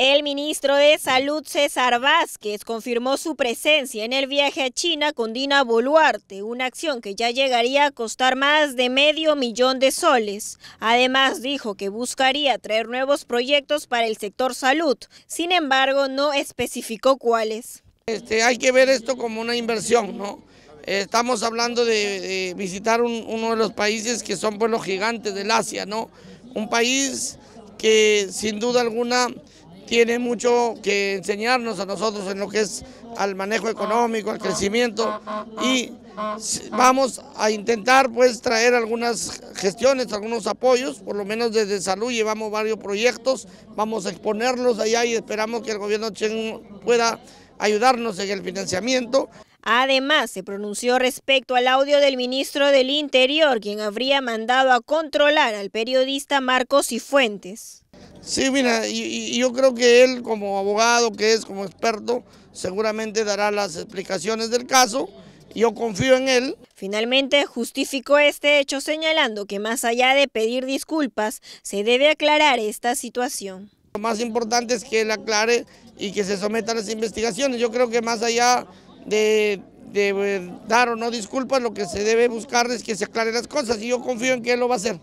El ministro de Salud César Vázquez confirmó su presencia en el viaje a China con Dina Boluarte, una acción que ya llegaría a costar más de medio millón de soles. Además dijo que buscaría traer nuevos proyectos para el sector salud, sin embargo no especificó cuáles. Este, hay que ver esto como una inversión, ¿no? Estamos hablando de, visitar uno de los países que son pueblos gigantes del Asia, ¿no? Un país que sin duda alguna tiene mucho que enseñarnos a nosotros en lo que es al manejo económico, al crecimiento y vamos a intentar pues traer algunas gestiones, algunos apoyos, por lo menos desde salud llevamos varios proyectos, vamos a exponerlos allá y esperamos que el gobierno Chen pueda ayudarnos en el financiamiento. Además, se pronunció respecto al audio del ministro del Interior, quien habría mandado a controlar al periodista Marcos Cifuentes. Sí, mira, y, yo creo que él como abogado que es, como experto, seguramente dará las explicaciones del caso. Yo confío en él. Finalmente, justificó este hecho señalando que más allá de pedir disculpas, se debe aclarar esta situación. Lo más importante es que él aclare y que se someta a las investigaciones. Yo creo que más allá de, de eh, dar o no disculpas, lo que se debe buscar es que se aclaren las cosas y yo confío en que él lo va a hacer.